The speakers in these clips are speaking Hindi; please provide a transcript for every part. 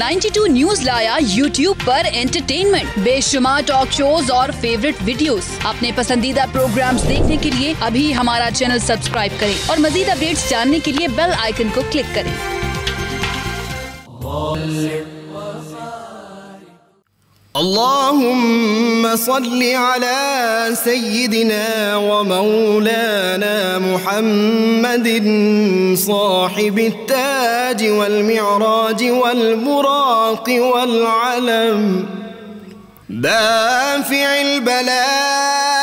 92 न्यूज लाया यूट्यूब पर एंटरटेनमेंट बेशुमार टॉक शोज और फेवरेट वीडियोस। अपने पसंदीदा प्रोग्राम्स देखने के लिए अभी हमारा चैनल सब्सक्राइब करें और मजीद अपडेट्स जानने के लिए बेल आइकन को क्लिक करें اللهم صل على سيدنا ومولانا محمد صاحب التاج والمعراج والبراق والعلم دافع البلاء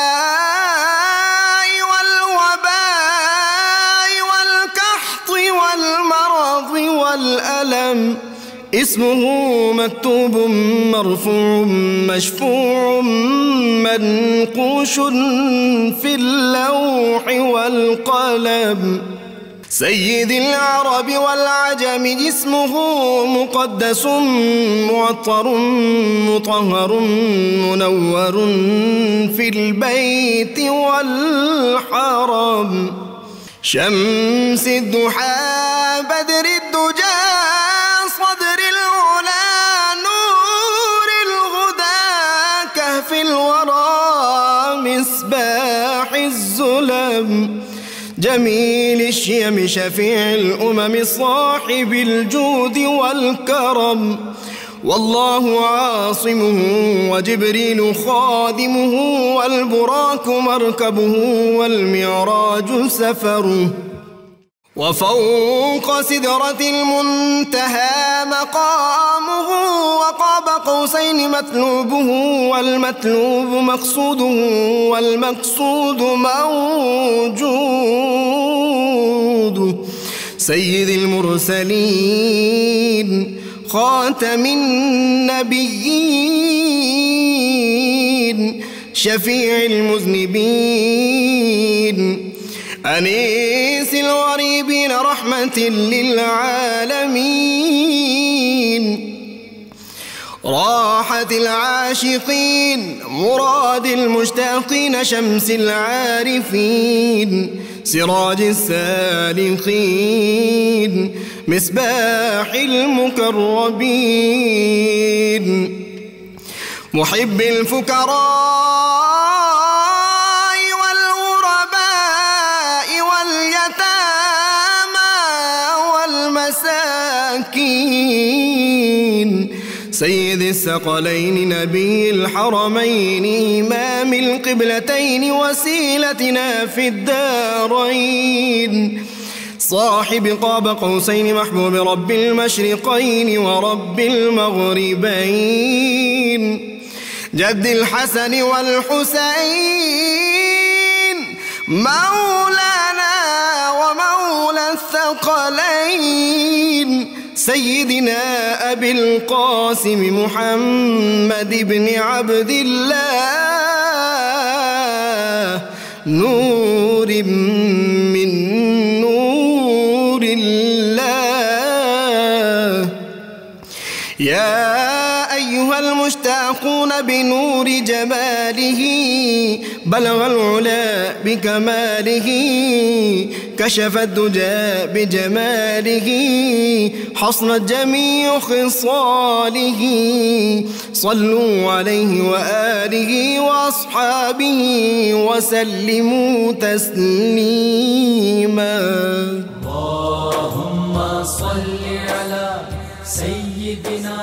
اسمه مكتوب مرفوع مشفوع منقوش في اللوح والقلم سيد العرب والعجم اسمه مقدس معطر مطهر منور في البيت والحرم شمس الضحى بدر الدجى جميل الشيم شفيع الأمم صاحب الجود والكرم والله عاصمه وجبريل خادمه والبراك مركبه والمعراج سفره وفوق سدرة المنتهى مقامه وقاب قوسين مطلوبه والمطلوب مقصوده والمقصود موجوده سيد المرسلين خاتم النبيين شفيع المذنبين أنيس الغريبين رحمة للعالمين راحة العاشقين مراد المشتاقين شمس العارفين سراج السالخين مصباح المكربين محب الفقراء سيد الثقلين نبي الحرمين إمام القبلتين وسيلتنا في الدارين صاحب قاب قوسين محبوب رب المشرقين ورب المغربين جد الحسن والحسين مولانا ومولى الثقلين سيدنا أبي القاسم محمد بن عبد الله نور من نور الله يا أيها المشتاقون بنور جماله بلغ العلا بكماله كشف الدجى بجماله حصن جميع خصاله صلوا عليه وآله وأصحابه وسلموا تسليما اللهم صل على سيدنا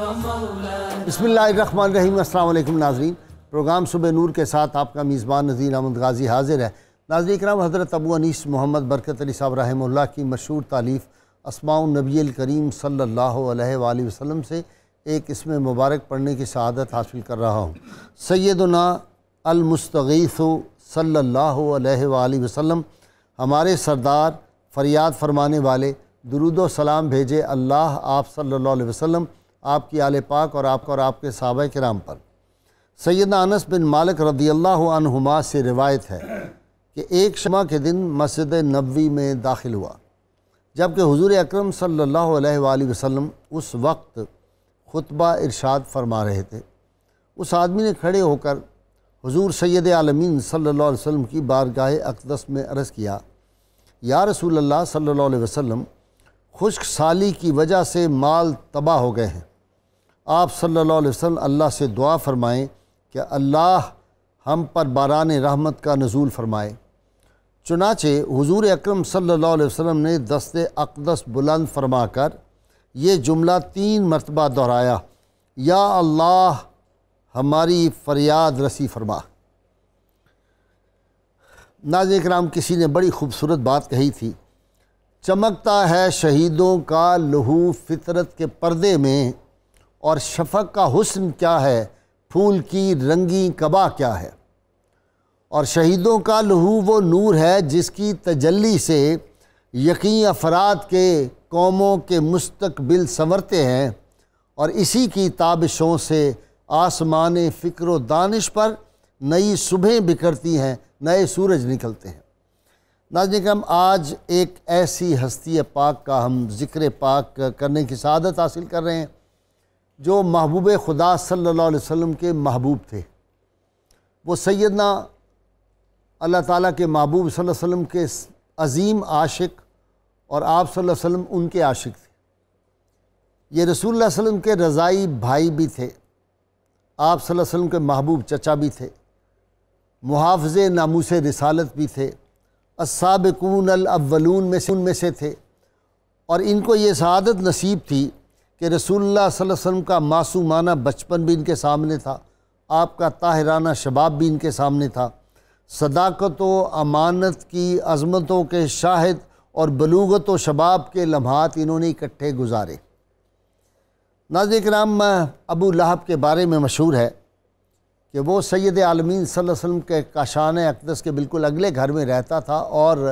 ومولانا بسم الله الرحمن الرحيم السلام عليكم ناظرين پروگرام صبح نور کے ساتھ آپ کا میزبان نظیر احمد غازی حاضر ہے नाजर कराम हज़रत अबू अनीस मोहम्मद बरकत अली साहब रहमल्ला की मशहूर तालीफ़ असमाउन नबी करीम सल्लल्लाहु अलैहि वसल्लम से एक इसमें मुबारक पढ़ने की शहादत हासिल कर रहा हूँ सैदना अलमस्तगीसु सल्लल्लाहु अलैहि वसल्लम हमारे सरदार फरियाद फरमाने वाले दरुद सलाम भेजे अल्लाह आप सल्लल्लाहु अलैहि वसल्लम आपकी आल पाक और आपका और आपके सहाबा कराम पर सैदा अनस बिन मालिक रदी अल्लाह से रिवायत है कि एक शमा के दिन मस्जिद नबी में दाखिल हुआ जबकि हजूर अक्रम सल्लल्लाहु उस वक्त खुतबा इरशाद फरमा रहे थे उस आदमी ने खड़े होकर हजूर सैद आलमीन सल्ला अलैहि की बारगाह अकदस में अर्ज़ किया या रसूल्ला सल्ला सल्लल्लाहु खुश्क साली की वजह से माल तबाह हो गए हैं आप सल्ला अलैहि अल्लाह से दुआ फरमाएँ कि अल्लाह हम पर बारान रहमत का नज़ूल फरमाए चुनाचे हुजूर अकरम सल्लल्लाहु अलैहि वसल्लम ने दस्ते अकदस बुलंद फरमाकर ये जुमला तीन मरतबा दोहराया या अल्लाह हमारी फरियाद रसी फरमा नाज कराम किसी ने बड़ी खूबसूरत बात कही थी चमकता है शहीदों का लहू फितरत के पर्दे में और शफक का हुस्न क्या है फूल की रंगी कबा क्या है और शहीदों का लहू वो नूर है जिसकी तजल्ली से यकीन अफराद के कौमों के मुस्तबिल संवरते हैं और इसी की ताबिशों से आसमान फ़िक्र दानिश पर नई सुबह बिखरती हैं नए सूरज निकलते हैं नाजन कम आज एक ऐसी हस्ती पाक का हम ज़िक्र पाक करने की शादत हासिल कर रहे हैं जो महबूब खुदा सल्ला वम के महबूब थे वो सैदना अल्लाह ताला के महबूब वसल्लम के अजीम आशिक और आप वसल्लम उनके आशिक थे ये रसूल वसल्लम के रज़ाई भाई भी थे आप वसल्लम के महबूब चचा भी थे मुहाफ़ नामूस रसालत भी थे असाबकून अव्वलून में से उनमें से थे और इनको ये शहादत नसीब थी कि रसूलुल्लाह वसल्लम का मासूमाना बचपन भी इनके सामने था आपका ताहराना शबाब भी इनके सामने था सदाकत व अमानत की अजमतों के शाहिद और बलूगत व शबाब के लम्हात इन्होंने इकट्ठे गुजारे नाजिक कराम अबू लहब के बारे में मशहूर है कि वो सैद आलमीन वसम के काशान अकदस के बिल्कुल अगले घर में रहता था और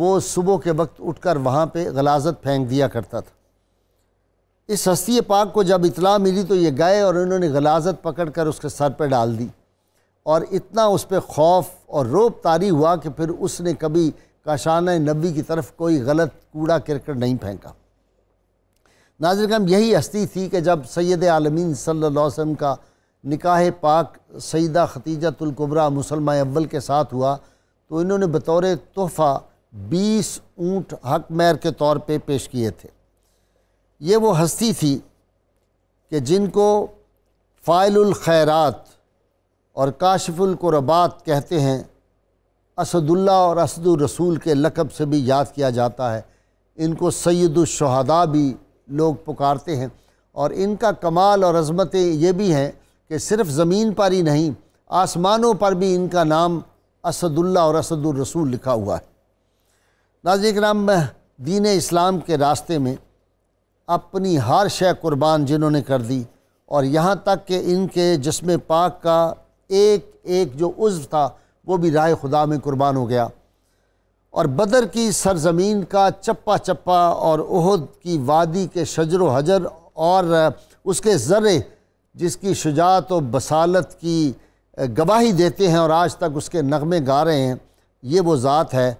वो सुबह के वक्त उठकर वहाँ पे गलाजत फेंक दिया करता था इस हस्ती पाक को जब इतला मिली तो ये गए और इन्होंने गलाजत पकड़ कर उसके सर पर डाल दी और इतना उस पर खौफ और रोब तारी हुआ कि फिर उसने कभी काशान नबी की तरफ कोई गलत कूड़ा किरकट नहीं फेंका नाजर कम यही हस्ती थी कि जब सैद आलमीन सल्ला वसम का निकाह पाक सईदा खतीजतुल्कुबरा मुसलम अव्वल के साथ हुआ तो इन्होंने बतौर तोहफ़ा बीस ऊँट हक मैर के तौर पे पेश किए थे ये वो हस्ती थी कि जिनको फ़ायलखैरात और काशफुल कुरबात कहते हैं असदुल्ला और असद रसूल के लकब से भी याद किया जाता है इनको सैदुलशहदा भी लोग पुकारते हैं और इनका कमाल और अजमतें ये भी हैं कि सिर्फ़ ज़मीन पर ही नहीं आसमानों पर भी इनका नाम असदुल्ला और असदुलरसूल लिखा हुआ है नाजिक नाम दीन इस्लाम के रास्ते में अपनी हर शय कुर्बान जिन्होंने कर दी और यहाँ तक कि इनके जिसम पाक का एक एक जो उज्व था वो भी राय खुदा में कुर्बान हो गया और बदर की सरजमीन का चप्पा चप्पा और उहद की वादी के शजर हजर और उसके ज़र्रे जिसकी शुजात और बसालत की गवाही देते हैं और आज तक उसके नगमे गा रहे हैं ये वो ज़ात है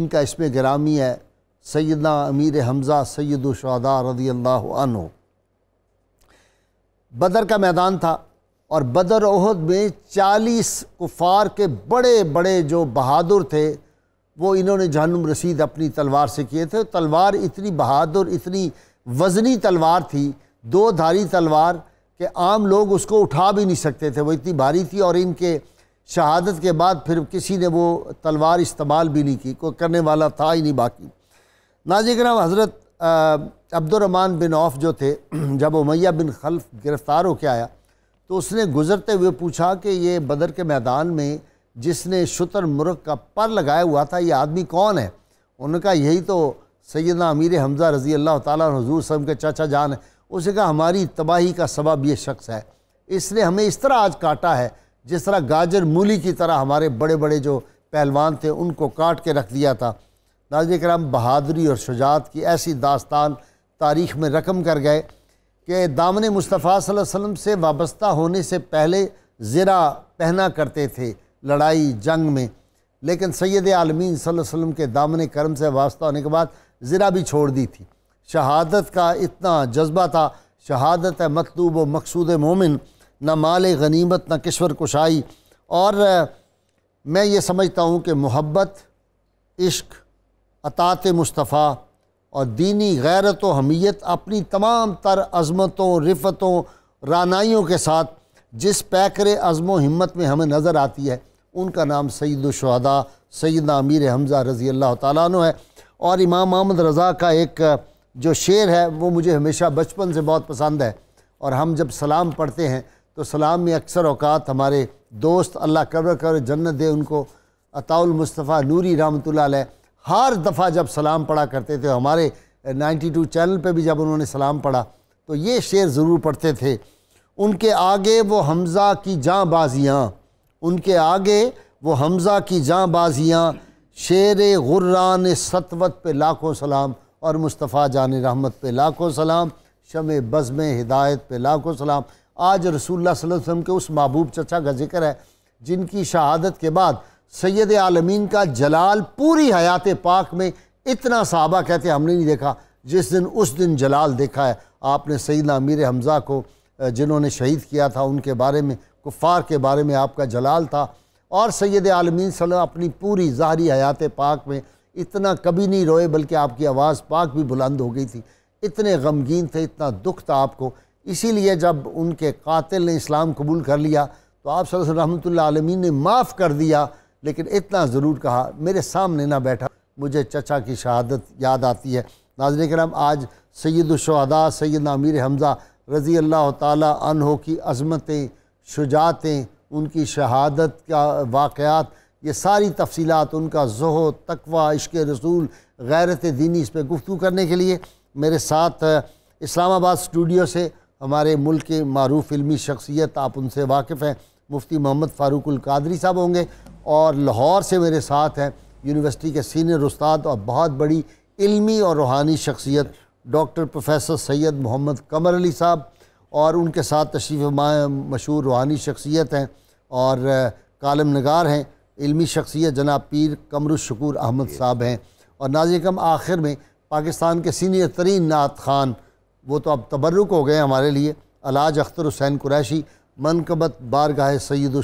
इनका इसमें ग्रामी है सैदा अमीर हमज़ा सैद शहदा रदी अल्लाह बदर का मैदान था और बदर अहद में 40 कुफार के बड़े बड़े जो बहादुर थे वो इन्होंने जहनुम रसीद अपनी तलवार से किए थे तलवार इतनी बहादुर इतनी वज़नी तलवार थी दो धारी तलवार कि आम लोग उसको उठा भी नहीं सकते थे वो इतनी भारी थी और इनके शहादत के बाद फिर किसी ने वो तलवार इस्तेमाल भी नहीं की कोई करने वाला था ही नहीं बाकी नाजिक राम हज़रत अब्दुलरमान बिन औफ जो थे जब उमैया बिन खल्फ गिरफ़्तार होकर आया तो उसने गुजरते हुए पूछा कि ये बदर के मैदान में जिसने शुतर मुर्ग का पर लगाया हुआ था ये आदमी कौन है उनका यही तो सैदना अमीर हमज़ा रज़ी अल्लाह तजूर सब के चाचा जान है उसे कहा हमारी तबाही का सबब ये शख्स है इसने हमें इस तरह आज काटा है जिस तरह गाजर मूली की तरह हमारे बड़े बड़े जो पहलवान थे उनको काट के रख दिया था नाज कराम बहादुरी और शुजात की ऐसी दास्तान तारीख में रकम कर गए कि दामन मुस्तफ़ा वसम से वाबस्ता होने से पहले ज़रा पहना करते थे लड़ाई जंग में लेकिन सैद आलमीन वसम के दामन करम से वास्ता होने के बाद ज़रा भी छोड़ दी थी शहादत का इतना जज्बा था शहादत है मतलूब व मकसूद मोमिन न माल गनीमत न किश्वर कुशाई और मैं ये समझता हूँ कि मोहब्बत इश्क अतात मुस्तफ़ा और दीनी गैरत हमीयत अपनी तमाम तर अजमतों रिफतों रानाइयों के साथ जिस पैकर अज़म हिम्मत में हमें नज़र आती है उनका नाम सईद सैद अमीर हमज़ा रज़ी अल्लाह तु है और इमाम महमद रज़ा का एक जो शेर है वो मुझे हमेशा बचपन से बहुत पसंद है और हम जब सलाम पढ़ते हैं तो सलाम में अक्सर अवकात हमारे दोस्त अल्लाह कब्र कर जन्नत दे उनको अताउल मुस्तफ़ा नूरी रहमत हर दफ़ा जब सलाम पढ़ा करते थे हमारे 92 चैनल पे भी जब उन्होंने सलाम पढ़ा तो ये शेर ज़रूर पढ़ते थे उनके आगे वो हमज़ा की जाँ बाजियाँ उनके आगे वो हमज़ा की जाँ बाजियाँ शेर गुर्रान सतवत पे लाखों सलाम और मुस्तफ़ा जान रहमत पे लाखों सलाम शम बज़म हिदायत पे लाखों सलाम आज रसूल वसम के उस महबूब चचा का जिक्र है जिनकी शहादत के बाद सैद आलमीन का जलाल पूरी हयात पाक में इतना सहाबा कहते हमने नहीं देखा जिस दिन उस दिन जलाल देखा है आपने सईद अमीर हमज़ा को जिन्होंने शहीद किया था उनके बारे में कुफ़ार के बारे में आपका जलाल था और सैद आलमीन सल्लम अपनी पूरी ज़ाहरी हयात पाक में इतना कभी नहीं रोए बल्कि आपकी आवाज़ पाक भी बुलंद हो गई थी इतने गमगीन थे इतना दुख था आपको इसीलिए जब उनके कातिल ने इस्लाम कबूल कर लिया तो आप सल अलैहि आलमीन ने माफ़ कर दिया लेकिन इतना ज़रूर कहा मेरे सामने ना बैठा मुझे चचा की शहादत याद आती है नाजन कराम आज सैदुलशहदा सैद अमीर हमज़ा रज़ी अल्लाह तहो की अज़मतें शुजातें उनकी शहादत का वाक़ात ये सारी तफसीत उनका जहो तकवा इश्क रसूल गैरत दीनी इस पर गुफ्तु करने के लिए मेरे साथ इस्लामाबाद स्टूडियो से हमारे मुल्क के मरूफ इलमी शख्सियत आप उनसे वाकिफ़ हैं मुफ्ती मोहम्मद फ़ारूक कादरी साहब होंगे और लाहौर से मेरे साथ हैं यूनिवर्सिटी के सीनियर उस्ताद और बहुत बड़ी इल्मी और रूहानी शख्सियत डॉक्टर प्रोफेसर सैयद मोहम्मद कमर अली साहब और उनके साथ तशरीफ मशहूर रूहानी शख्सियत हैं और कालम नगार हैं इल्मी शख्सियत जनाब पीर कमरुशकूर अहमद साहब हैं और नाजिकम आखिर में पाकिस्तान के सीनियर तरीन नात खान वो तो अब तबरुक हो गए हमारे लिए अलाज अख्तर हुसैन कुरैशी मनकबत बार गाह सैद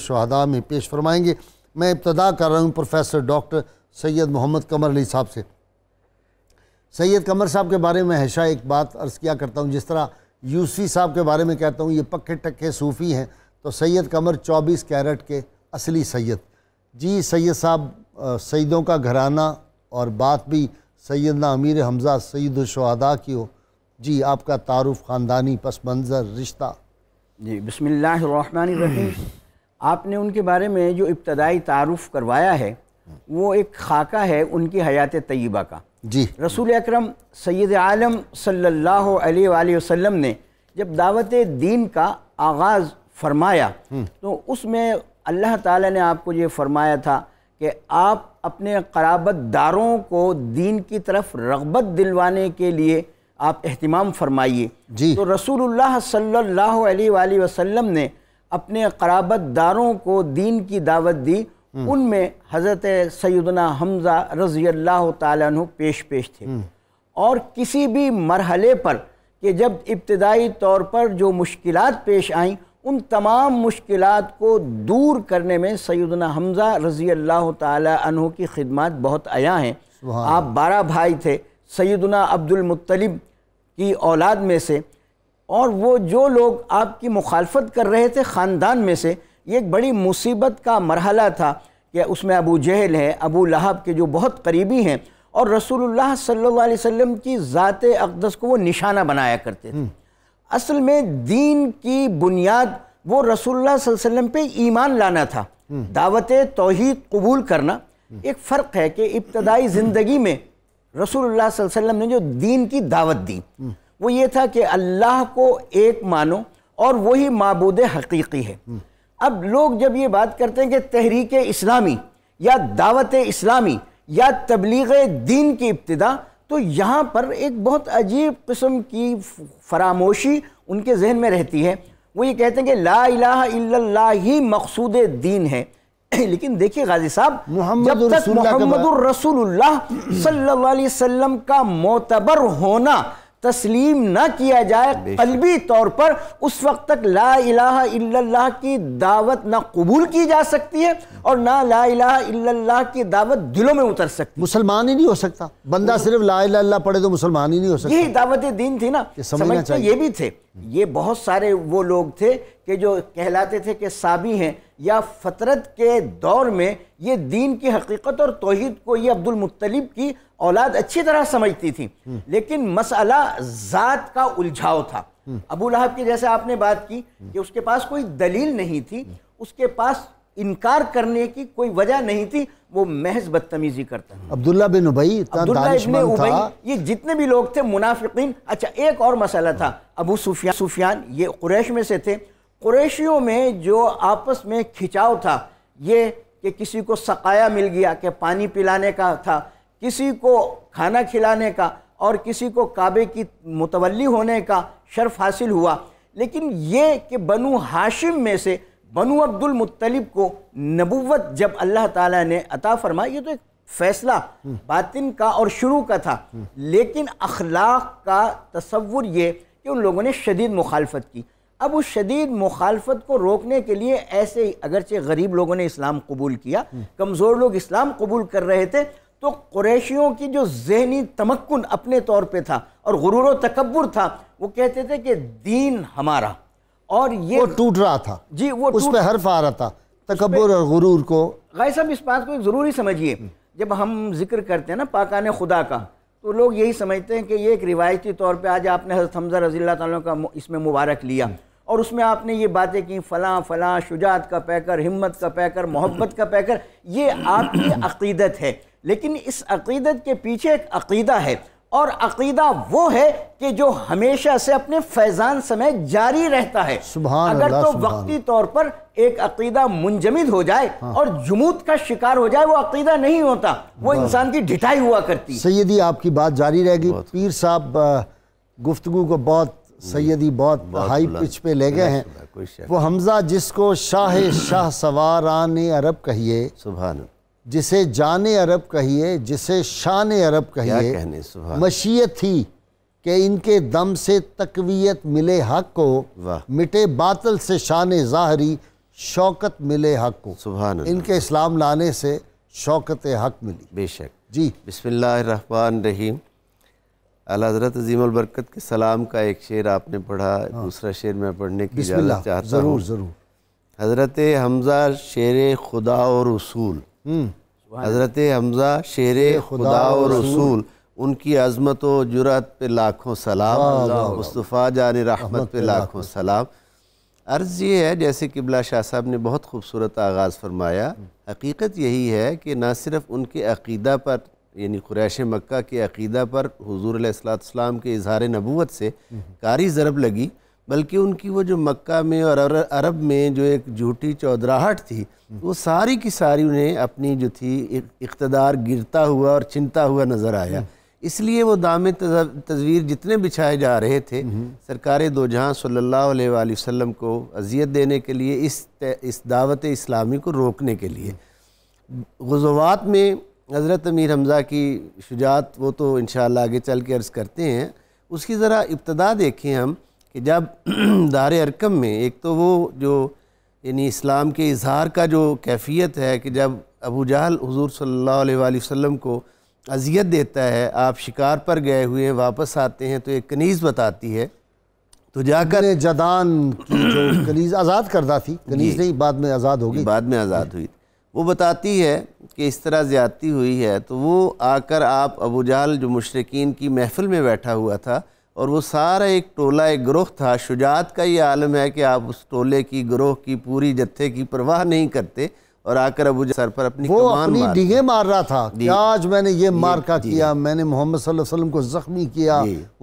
में पेश फरमाएंगे मैं इब्तदा कर रहा हूँ प्रोफेसर डॉक्टर सैयद मोहम्मद कमर अली साहब से सैयद कमर साहब के बारे में हशा एक बात अर्ज़ किया करता हूँ जिस तरह यूसी साहब के बारे में कहता हूँ ये पक्के टक्के सूफ़ी हैं तो सैयद कमर चौबीस कैरेट के असली सैयद जी सैयद साहब सैदों का घराना और बात भी सैदना अमीर हमज़ा सैदुलशहदा की हो जी आपका तारुफ ख़ानदानी पस मंज़र रिश्ता जी बसमीम आपने उनके बारे में जो इब्तदाई तारफ़ करवाया है वो एक खाका है उनकी हयात तय्यबा का जी रसूल अकरम सैद आलम सल्ला वसम ने जब दावत दीन का आगाज़ फरमाया हम्म। तो उसमें अल्लाह ताला ने आपको ये फरमाया था कि आप अपने कराबत दारों को दीन की तरफ रगबत दिलवाने के लिए आप अहतमाम फरमाइए जी तो रसूल सल्ला वसम ने अपने कराबत दारों को दीन की दावत दी हम्म। उनमें हज़रत सैदना हमज़ा रज़ी अल्लाह तु पेश पेश थे हम्म। और किसी भी मरहले पर कि जब इब्तदाई तौर पर जो मुश्किल पेश आईं उन तमाम मुश्किल को दूर करने में सैदना हमज़ा रज़ी अल्लाह तु की खिदमत बहुत आया हैं आप बारह भाई थे सैदना अब्दुलमतलब की औलाद में से और वो जो लोग आपकी मुखालफत कर रहे थे ख़ानदान में से ये एक बड़ी मुसीबत का मरहला था कि उसमें अबू जहल है अबू लहब के जो बहुत करीबी हैं और रसूल सल्ला वम की ज़ात अकदस को वो निशाना बनाया करते थे हम्म। असल में दीन की बुनियाद वो रसोल्लाम पर ईमान लाना था हम्म। दावत तोहद कबूल करना हम्म। एक फ़र्क है कि इब्तदाई ज़िंदगी में रसूलुल्लाह वसल्लम ने जो दीन की दावत दी वो ये था कि अल्लाह को एक मानो और वही मबूद हकीकी है अब लोग जब ये बात करते हैं कि तहरीक इस्लामी या दावत इस्लामी या तबलीग दीन की इब्तदा तो यहाँ पर एक बहुत अजीब किस्म की फरामोशी उनके जहन में रहती है वो ये कहते हैं कि ला इला इल्लल्लाह ही मकसूद दीन है लेकिन देखिए गाजी साहब मोहम्मद मोहम्मद वसल्लम का मोतबर होना तस्लीम ना किया जाए कलबी तौर पर उस वक्त तक ला इलाहा की दावत ना कबूल की जा सकती है और ना ला इलाहा की दावत दिलों में उतर सकती मुसलमान ही नहीं हो सकता बंदा सिर्फ ला पढ़े तो मुसलमान ही नहीं हो सकता यही दावत दीन थी ना समझ ये भी थे ये बहुत सारे वो लोग थे कि जो कहलाते थे कि साबी हैं या फतरत के दौर में ये दीन की हकीकत और तोहद को ये अब्दुल मुत्तलिब की औलाद अच्छी तरह समझती थी लेकिन मसला ज़ात का उलझाव था अबू लहब की जैसे आपने बात की कि उसके पास कोई दलील नहीं थी उसके पास इनकार करने की कोई वजह नहीं थी वो महज बदतमीजी करता है अब्दुल्ला बिन उबई उबई ये जितने भी लोग थे मुनाफिकीन अच्छा एक और मसला था अबू सुफियान सुफियान ये कुरैश में से थे कुरैशियों में जो आपस में खिंचाव था ये कि किसी को सकाया मिल गया कि पानी पिलाने का था किसी को खाना खिलाने का और किसी को काबे की मुतवली होने का शर्फ हासिल हुआ लेकिन ये कि बनु हाशिम में से बनु अब्दुल मुत्तलिब को नबुवत जब अल्लाह ताला ने अता फरमाई ये तो एक फैसला बातिन का और शुरू का था लेकिन अखलाक का तस्वुर ये कि उन लोगों ने शदीद मुखालफत की अब उस शदीद मुखालफत को रोकने के लिए ऐसे ही अगरचे गरीब लोगों ने इस्लाम कबूल किया कमज़ोर लोग इस्लाम कबूल कर रहे थे तो कुरैशियों की जो जहनी तमक्न अपने तौर पे था और गुरूर तकबर था वो कहते थे कि दीन हमारा और ये टूट रहा था जी वो उस पर हर्फ आ रहा था तकबर और गुरूर को गाय साहब इस बात को ज़रूरी समझिए हम्म। जब हम जिक्र करते हैं ना पाकान खुदा का तो लोग यही समझते हैं कि ये एक रिवायती तौर पे आज आपने हजरत हमजा रजील तुम का इसमें मुबारक लिया हम्म। और उसमें आपने ये बातें की फ़लाँ फ़लाँ शुजात का पैकर हिम्मत का पैकर मोहब्बत का पैकर ये आपकी अकीदत है लेकिन इस अकीदत के पीछे एक अकीदा है और अकीदा वो है कि जो हमेशा से अपने फैज़ान समय जारी रहता है सुभान अगर तो वक्ती तौर पर एक अकीदा मुंजमद हो जाए हाँ। और जमूत का शिकार हो जाए वो अकीदा नहीं होता वो इंसान की ढिठाई हुआ करती सैदी आपकी बात जारी रहेगी पीर साहब गुफ्तु को बहुत हम्म। सैदी बहुत, बहुत हाई पिच पे ले गए हैं वो हमजा जिसको शाह शाह सवार अरब कहिए सुबह जिसे जान अरब कहिए जिसे शान अरब कहिए मशीयत थी कि इनके दम से तकवीत मिले हक को मिटे बातल से शान ज़ाहरी शौकत मिले हक को सुबह इनके इस्लाम लाने से शौकत हक मिली बेशक जी बसमान रहीम हज़रत अजीमबरकत के सलाम का एक शेर आपने पढ़ा हाँ। दूसरा शेर मैं पढ़ने की ज़रूर ज़रूर हज़रत हमज़ा शेर खुदा और उसूल हम्म। हज़रत हमज़ा शेर खुदा और रसूल उनकी अजमत व जुरात पे लाखों सलाम मुस्तफ़ा जान रहमत पे लाखों सलाम अर्ज़ ये है जैसे कि बिला शाह साहब ने बहुत खूबसूरत आगाज़ फरमाया हकीकत यही है कि ना सिर्फ उनके अकीदा पर यानी क्रैश मक्का के अकीदा पर हजूर सलाम के इजहार नबूत से हम्म। कारी ज़रब लगी बल्कि उनकी वो जो मक्का में और अरब में जो एक झूठी चौधराहट थी वो सारी की सारी उन्हें अपनी जो थी इकतदार गिरता हुआ और चिंता हुआ नज़र आया इसलिए वो दाम तस्वीर जितने बिछाए जा रहे थे हम्म। सरकार दो जहाँ सल्ला वसम को अजियत देने के लिए इस इस दावत इस्लामी को रोकने के लिए गजवात में हज़रत अमीर हमज़ा की शुजात वो तो इन आगे चल के अर्ज़ करते हैं उसकी ज़रा इब्तदा देखें हम कि जब दार अरकम में एक तो वो जो यानी इस्लाम के इजहार का जो कैफियत है कि जब अबू जहल हजूर सल्ला वसम को अजियत देता है आप शिकार पर गए हुए वापस आते हैं तो एक कनीज़ बताती है तो जाकर जदान की जो कनीज़ आज़ाद करता थी कनीज़ नहीं बाद में आज़ाद हो गई बाद में आज़ाद हुई वो बताती है कि इस तरह ज़्यादती हुई है तो वो आकर आप अबू जहल जो मशरकिन की महफ़िल में बैठा हुआ था और वो सारा एक टोला एक ग्रोह था शुजात का ये आलम है कि आप उस टोले की ग्रोह की पूरी जत्थे की परवाह नहीं करते और आकर अबू सर पर अपनी वो अपनी डीगे मार रहा था कि आज मैंने ये मारका किया मैंने मोहम्मद सल्लल्लाहु अलैहि वसल्लम को ज़ख्मी किया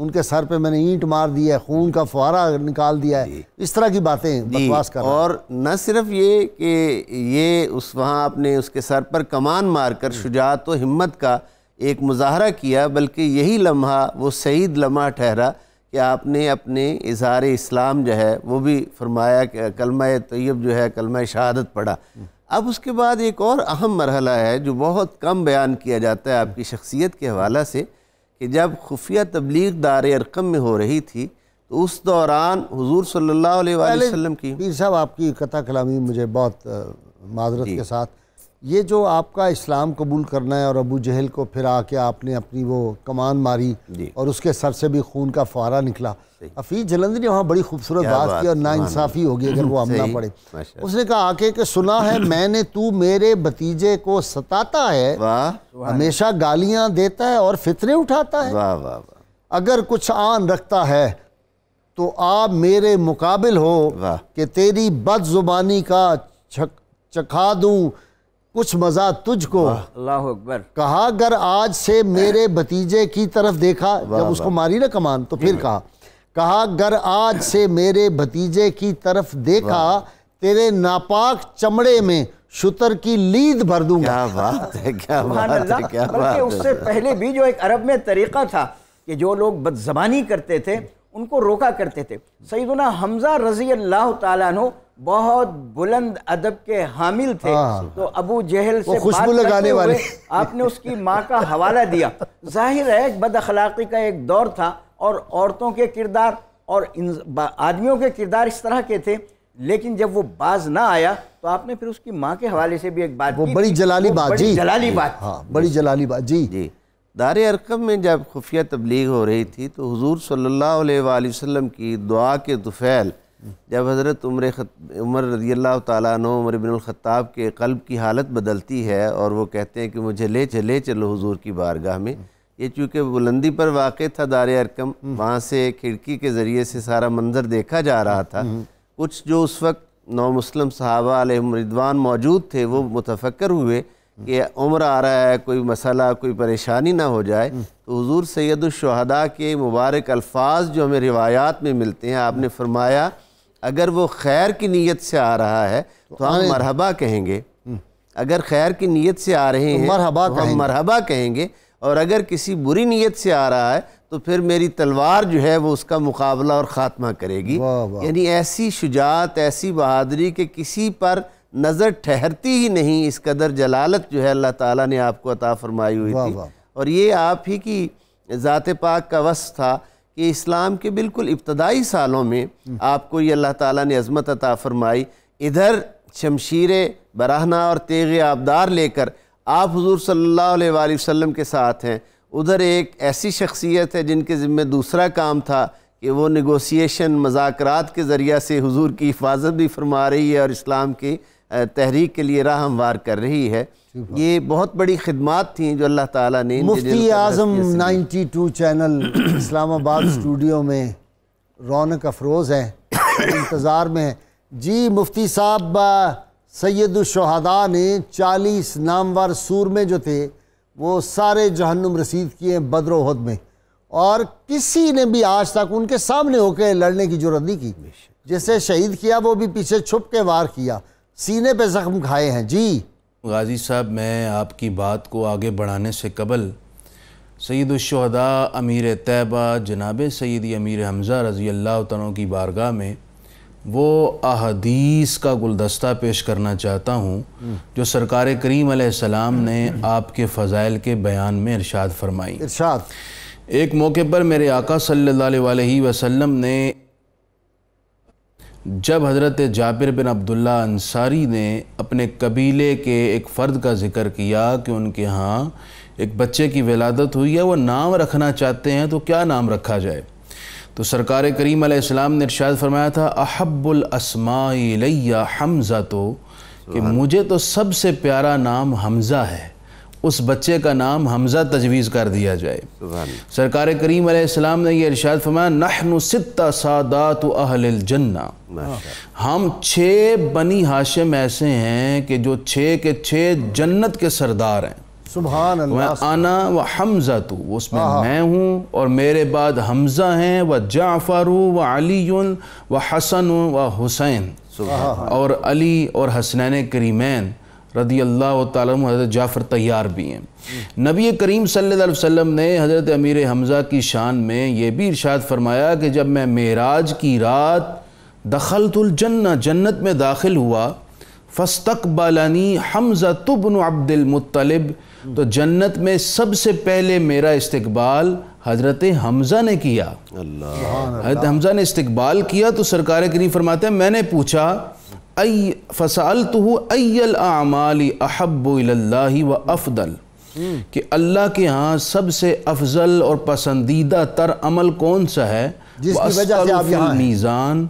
उनके सर पे मैंने ईंट मार दिया खून का फुहारा निकाल दिया है इस तरह की बातें बकवास कर और न सिर्फ ये कि ये उस वहाँ आपने उसके सर पर कमान मारकर शुजात व हिम्मत का एक मुजाहरा किया बल्कि यही लम्हा वो सईद लम्हा ठहरा कि आपने अपने इजहार इस्लाम जो है वो भी फरमाया कि कलमा तैयब जो है कलमा शहादत पढ़ा अब उसके बाद एक और अहम मरहला है जो बहुत कम बयान किया जाता है आपकी शख्सियत के हवाला से कि जब खुफिया तबलीग दार अरकम में हो रही थी तो उस दौरान हजूर सल्ला वसम की पीर साहब आपकी कथा कलामी मुझे बहुत माजरत के साथ ये जो आपका इस्लाम कबूल करना है और अबू जहल को फिर आके आपने अपनी वो कमान मारी और उसके सर से भी खून का फुहारा निकला अफीज जलंधरी ने वहाँ बड़ी खूबसूरत बात, की और नाइंसाफ़ी होगी अगर वो हमना पड़े उसने कहा आके कि सुना है मैंने तू मेरे भतीजे को सताता है हमेशा गालियाँ देता है और फितरे उठाता है अगर कुछ आन रखता है तो आप मेरे मुकाबिल हो कि तेरी बदजुबानी का चखा दूँ कुछ मजा तुझको अल्लाह अकबर कहा अगर आज से मेरे भतीजे की तरफ देखा जब उसको मारी ना कमान तो फिर कहा कहा अगर आज से मेरे भतीजे की तरफ देखा तेरे नापाक चमड़े में शुतर की लीद भर दूंगा क्या बात है क्या बात है क्या बात है उससे पहले भी जो एक अरब में तरीका था कि जो लोग बदजबानी करते थे उनको रोका करते थे सईदना हमजा रजी अल्लाह तु बहुत बुलंद अदब के हामिल थे हाँ। तो अबू जहल से खुशबू लगाने वाले आपने उसकी माँ का हवाला दिया जाहिर है बद अखलाक़ी का एक दौर था और औरतों के किरदार और आदमियों के किरदार इस तरह के थे लेकिन जब वो बाज ना आया तो आपने फिर उसकी माँ के हवाले से भी एक बात वो बड़ी जलाली बात जी जलाली बात हाँ बड़ी जलाली बात जी जी दार अरकम में जब खुफिया तबलीग हो रही थी तो हजूर सल्ला अलैहि की दुआ के तुफैल जब हज़रत उम्र उमर रदी अल्लाह ताली उमर बिनख़ाब के कल्ब की हालत बदलती है और वो कहते हैं कि मुझे ले चले चलो हजूर की बारगाह में ये चूँकि बुलंदी पर वाक़ था दार अरकम वहाँ से खिड़की के ज़रिए से सारा मंजर देखा जा रहा था कुछ जो उस वक्त नौ मुस्लिम सहाबा रिदवान मौजूद थे वो मुतफ़र हुए कि उम्र आ रहा है कोई मसला कोई परेशानी ना हो जाए तो हजूर सैदुलशहदा के मुबारक अल्फाज जो हमें रिवायात में मिलते हैं आपने फरमाया अगर वो खैर की नीयत से आ रहा है तो हम मरहबा कहेंगे अगर खैर की नीयत से आ रहे तो हैं मरहबा तो हम मरहबा कहेंगे और अगर किसी बुरी नीयत से आ रहा है तो फिर मेरी तलवार जो है वो उसका मुकाबला और ख़ात्मा करेगी यानी ऐसी शुजात ऐसी बहादरी के किसी पर नज़र ठहरती ही नहीं इस कदर जलालत जो है अल्लाह ताला ने आपको अता फरमाई हुई थी और ये आप ही की ज़ात पाक का वस था कि इस्लाम के बिल्कुल इब्तदाई सालों में आपको ये अल्लाह ताला ने अज़मत अता फ़रमाई इधर शमशीर बराहना और तेग आबदार लेकर आप हजूर सल्ला वसम के साथ हैं उधर एक ऐसी शख्सियत है जिनके ज़िम्मे दूसरा काम था कि वो नगोसिएशन मजाकरात के ज़रिया से हुजूर की हिफाजत भी फरमा रही है और इस्लाम की तहरीक के लिए राह हमवार कर रही है ये बहुत बड़ी खिदमत थी जो अल्लाह ताला ने मुफ्ती आज़म 92 चैनल इस्लामाबाद स्टूडियो में रौनक अफरोज़ है इंतज़ार में है जी मुफ्ती साहब सैदुलशहदा ने 40 नामवर सूर में जो थे वो सारे जहन्नुम रसीद किए हैं बदरोहद में और किसी ने भी आज तक उनके सामने होकर लड़ने की जरूरत नहीं की जिसे शहीद किया वो भी पीछे छुप के वार किया सीने पे जख्म खाए हैं जी गाजी साहब मैं आपकी बात को आगे बढ़ाने से कबल सैदा अमीर तैबा जनाब सैदी अमीर हमज़ा रज़ी अल्लाह तनों की बारगाह में वो अहदीस का गुलदस्ता पेश करना चाहता हूँ जो सरकार करीम सलाम ने आपके फ़ज़ाइल के बयान में इरशाद फरमाई इरशाद एक मौके पर मेरे आका सल्लल्लाहु अलैहि वसल्लम ने जब हज़रत जाबिर बिन अब्दुल्ला अंसारी ने अपने कबीले के एक फ़र्द का ज़िक्र किया कि उनके यहाँ एक बच्चे की विलादत हुई है वो नाम रखना चाहते हैं तो क्या नाम रखा जाए तो सरकार करीम आसमाम ने इर्शाद फरमाया था अहब्बुल असमाइलैया हमज़ा तो कि मुझे तो सबसे प्यारा नाम हमज़ा है उस बच्चे का नाम हमज़ा तजवीज़ कर दिया जाए सरकार करीम आसमाम ने यह इरशाद फरमाया नहनु सित्ता सादात अहल जन्ना हम छः बनी हाशिम ऐसे हैं कि जो छः के छः जन्नत के सरदार हैं सुबहान अल्लाह आना व हमज़ा तो उसमें मैं हूँ और मेरे बाद हमज़ा हैं व जाफ़र व अली व हसन व हुसैन और अली और हसनैन करीमैन रदी अल्लाह तुम हज़रत जाफ़र तैयार भी हैं नबी करीम सल्लल्लाहु ने हज़रत अमीर हमज़ा की शान में यह भी इर्शाद फरमाया कि जब मैं मेराज की रात दखलतुलजन्ना जन्नत में दाखिल हुआ फस्तकबालानी हमज़ा तुबन अब्दुलमतलब तो जन्नत में सबसे पहले मेरा इस्तबाल हज़रत हमज़ा ने किया हज़रत हमज़ा ने इस्तबाल किया तो सरकार करीम फरमाते हैं मैंने पूछा फ़साल तो अमाली अहब्ला व अफदल हम्म। कि अल्लाह के यहाँ सबसे अफजल और पसंदीदा तर अमल कौन सा है मीज़ान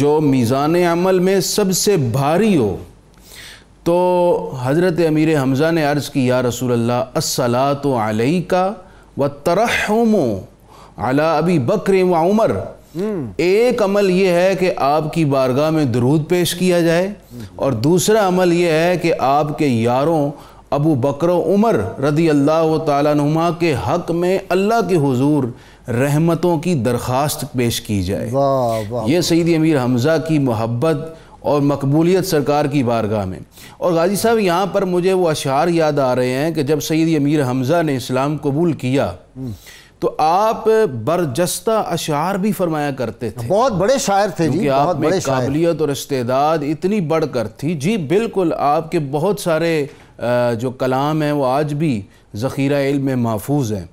जो मीज़ान अमल में सबसे भारी हो तो हज़रत अमीर हमज़ा ने अर्ज़ की या रसूल असला तो आलई का व तरहमो अला अभी बकर व उमर हम्म। एक अमल ये है कि आपकी बारगाह में दरूद पेश किया जाए और दूसरा अमल यह है कि आपके यारों अबू बकर उमर रदी अल्लाह तुमा के हक में अल्लाह के हजूर रहमतों की दरख्वास्त पेश की जाए यह सईद अमीर हमज़ा की मोहब्बत और मकबूलियत सरकार की बारगाह में और गाजी साहब यहाँ पर मुझे वो अशार याद आ रहे हैं कि जब सईद अमीर हमज़ा ने इस्लाम कबूल किया तो आप बरजस्ता अशार भी फरमाया करते थे बहुत बड़े शायर थे जी आप बहुत बड़े काबिलियत और इस्तेदाद इतनी बढ़कर थी जी बिल्कुल आपके बहुत सारे जो कलाम हैं वो आज भी ज़ख़ीरा इल्म में महफूज हैं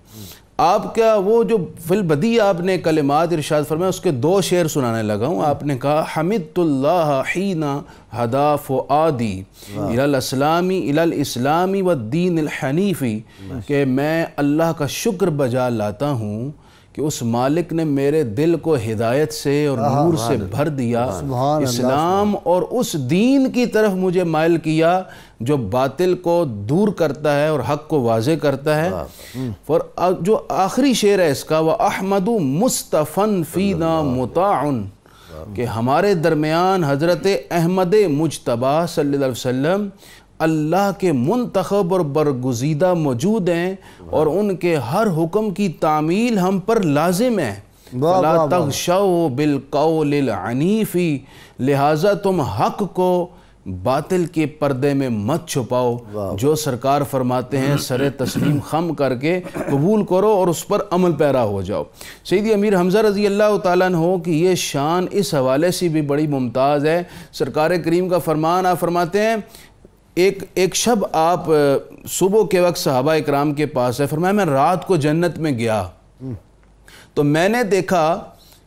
आपका वो जो फिलबदी आपने कलमात इरशाद फरमाया उसके दो शेर सुनाने लगा हूँ आपने कहा हमिदुल्लाहीना हदाफ आदि इलामी इलामी व दीन हनीफ़ी के मैं अल्लाह का शुक्र बजा लाता हूँ कि उस मालिक ने मेरे दिल को हिदायत से और नूर से भर दिया इस्लाम और उस दीन की तरफ मुझे मायल किया जो बातिल को दूर करता है और हक को वाजे करता है हम्म। और जो आखिरी शेर है इसका वह अहमद मुस्तफ़न फ़ीना मुताउन कि हमारे दरमियान हज़रत अहमद मुशतबा सल्लल्लाहु अलैहि वसल्लम अल्लाह के मुंतखब और बरगुजीदा मौजूद हैं और उनके हर हुक्म की तामील हम पर लाजिम है तगशो लिहाजा तुम हक को बातिल के पर्दे में मत छुपाओ जो सरकार फरमाते हैं सर तस्लीम खम करके कबूल करो और उस पर अमल पैरा हो जाओ सईद अमीर हमजा रजी अल्लाह हो कि ये शान इस हवाले से भी बड़ी मुमताज़ है सरकार करीम का फरमान आ फरमाते हैं एक एक शब आप सुबह के वक्त सहाबा इक्राम के पास है फरमाया मैं रात को जन्नत में गया हम्म। तो मैंने देखा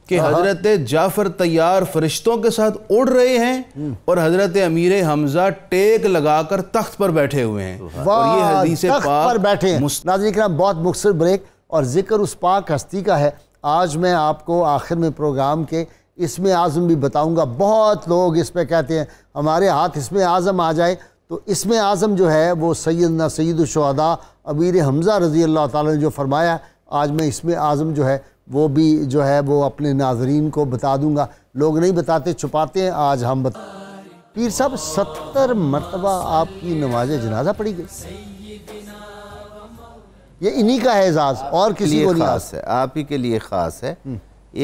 कि हाँ, हाँ। हज़रत जाफ़र तैयार फरिश्तों के साथ उड़ रहे हैं हम्म। और हज़रत अमीर हमज़ा टेक लगाकर तख्त पर बैठे हुए हैं और ये पाक पर बैठे हैं बहुत मुखसर ब्रेक और ज़िक्र उस पाक हस्ती का है आज मैं आपको आखिर में प्रोग्राम के इसमें आज़म भी बताऊंगा बहुत लोग इस पर कहते हैं हमारे हाथ इसमें आज़म आ जाए तो इसमें आज़म जो है वो सैद सैद शहदा अबीर हमज़ा रज़ी अल्लाह ताली ने जो फरमाया आज मैं इसमें आज़म जो है वो भी जो है वो अपने नाजरीन को बता दूँगा लोग नहीं बताते छुपाते हैं आज हम बता पीर साहब सत्तर मरतबा आपकी नमाज जनाजा पड़ी गई ये इन्हीं का है एजाज़ और किसी को नहीं खास है आप ही के लिए ख़ास है हम्म।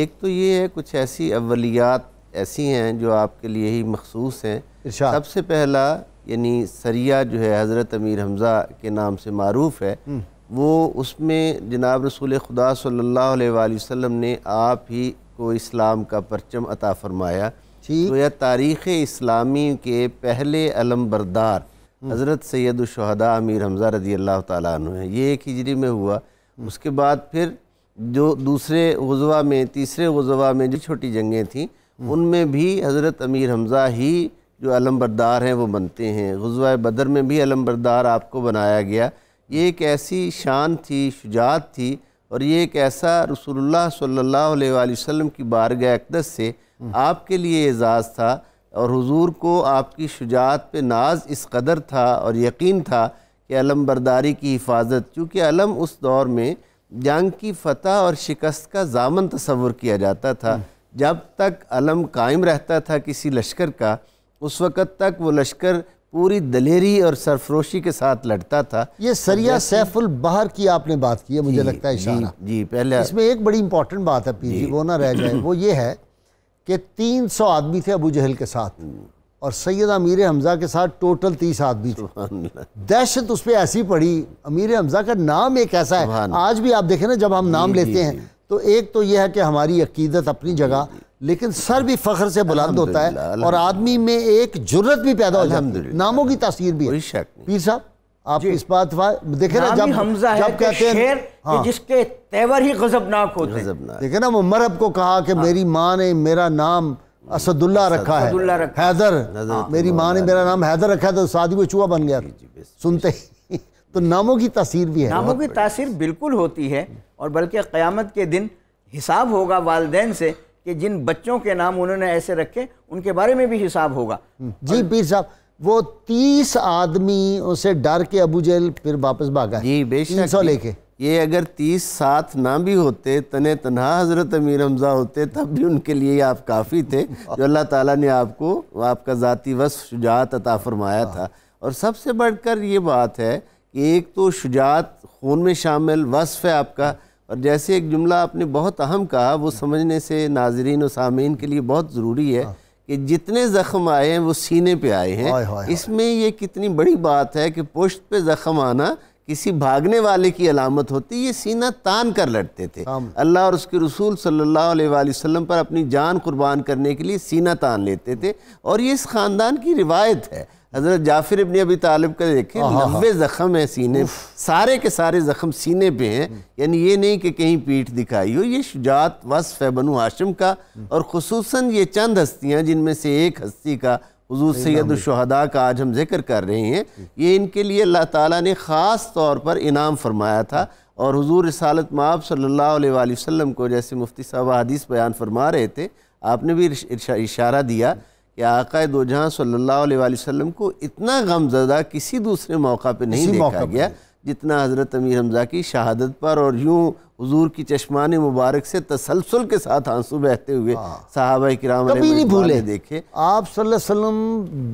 एक तो ये है कुछ ऐसी अवलियात ऐसी हैं जो आपके लिए ही मखसूस हैं सबसे पहला यानी सरिया जो है हज़रत अमीर हमज़ा के नाम से मरूफ़ है हम्म। वो उसमें जनाब रसूल खुदा सल्लल्लाहु अलैहि वसल्लम ने आप ही को इस्लाम का परचम अता फरमाया तो यह तारीख़ इस्लामी के पहले अलम बरदार हम्म। हज़रत सैदुलशहदा शहदा अमीर हमज़ा रदी अल्लाह तु ये एक हिजरी में हुआ हम्म। उसके बाद फिर जो दूसरे गजवा में तीसरे गजवा में जो छोटी जंगें थीं उनमें भी हज़रत अमीर हमज़ा ही जो अलमबरदार हैं वो बनते हैं गजवा बदर में भी अलमबरदार आपको बनाया गया ये एक ऐसी शान थी शुजात थी और ये एक ऐसा रसोल्ला सल्ला वसम की बारग अकदस से आपके लिए एजाज़ था और हुजूर को आपकी शुजात पे नाज इस कदर था और यकीन था कि अलम बरदारी की हिफाजत चूँकि अलम उस दौर में जंग की फतह और शिकस्त का जामन तस्वुर किया जाता था जब तक अलम कायम रहता था किसी लश्कर का उस वक़्त तक वो लश्कर पूरी दलेरी और सरफरोशी के साथ लड़ता था ये सरिया सैफुल बहर की आपने बात की है मुझे लगता है इशारा जी, जी पहले इसमें एक बड़ी इंपॉर्टेंट बात है पी जी, वो ना रह जाए वो ये है कि 300 आदमी थे अबू जहल के साथ और सैयद अमीर हमजा के साथ टोटल तीस आदमी थे दहशत उस पर ऐसी पड़ी अमीर हमजा का नाम एक ऐसा है आज भी आप देखें ना जब हम नाम लेते हैं तो एक तो यह है कि हमारी अकीदत अपनी जगह लेकिन सर भी फख्र से बुलंद होता है और आदमी में एक जरूरत भी पैदा हो जाती है नामों की तस्वीर भी है पीर साहब आप इस बात देखे ना जब हमजा जब है कहते हैं हाँ, जिसके तेवर ही गजबनाक होते हैं देखे ना वो मरब को कहा कि हाँ। मेरी माँ ने मेरा नाम असदुल्ला रखा है हैदर हाँ, मेरी माँ ने मेरा नाम हैदर रखा है तो शादी को चूहा बन गया सुनते ही तो नामों की तासीर भी है नामों की तासीर बिल्कुल होती है और बल्कि क़्यामत के दिन हिसाब होगा वालदेन से कि जिन बच्चों के नाम उन्होंने ऐसे रखे उनके बारे में भी हिसाब होगा हम्म, जी पीर साहब वो तीस आदमी उसे डर के अबू जेल फिर वापस भागा जी बेशक लेके ये अगर तीस साथ ना भी होते तने तनहा हज़रत अमीर हमज़ा होते तब भी उनके लिए आप काफ़ी थे जो अल्लाह ताला ने आपको आपका ज़ाती वस शुजात अता फरमाया था और सबसे बढ़कर ये बात है कि एक तो शुजात खून में शामिल वसफ़ है आपका और जैसे एक जुमला आपने बहुत अहम कहा वो समझने से नाजरीन और सामीन के लिए बहुत ज़रूरी है हाँ। कि जितने ज़ख्म आए हैं वो सीने पे आए हैं इसमें ये कितनी बड़ी बात है कि पुश्त पे ज़ख्म आना किसी भागने वाले की अलामत होती ये सीना तान कर लड़ते थे हाँ। अल्लाह और उसके रसूल सल्लल्लाहु अलैहि वसल्लम पर अपनी जान कुर्बान करने के लिए सीना तान लेते थे और ये इस ख़ानदान की रिवायत है हज़रत जाफिर इबन अभी तालिब का देखें नब्बे ज़ख़म है सीने सारे के सारे ज़ख़म सीने पे हैं हम्म। यानी ये नहीं कि कहीं पीठ दिखाई हो ये शुजात वसफ़ है बनु हाशिम का हम्म। और खसूस ये चंद हस्तियाँ जिनमें से एक हस्ती का हजूर सैदुलशहदा का आज हम जिक्र कर रहे हैं ये इनके लिए अल्लाह ताला ने ख़ास तौर पर इनाम फरमाया था और हजूर रसालत माब सल्ला वसम को जैसे मुफ्ती साहब हदीस बयान फरमा रहे थे आपने भी इशारा दिया कि आकाद जहाँ सल्ला वसम को इतना गमजदा किसी दूसरे मौका पर नहीं देखा गया जितना हज़रत अमीर हमज़ा की शहादत पर और यूँ हजूर की चश्मान मुबारक से तसलसल के साथ आंसू बहते हुए हाँ। साहबा कराम नहीं भूले देखे आप सल्लम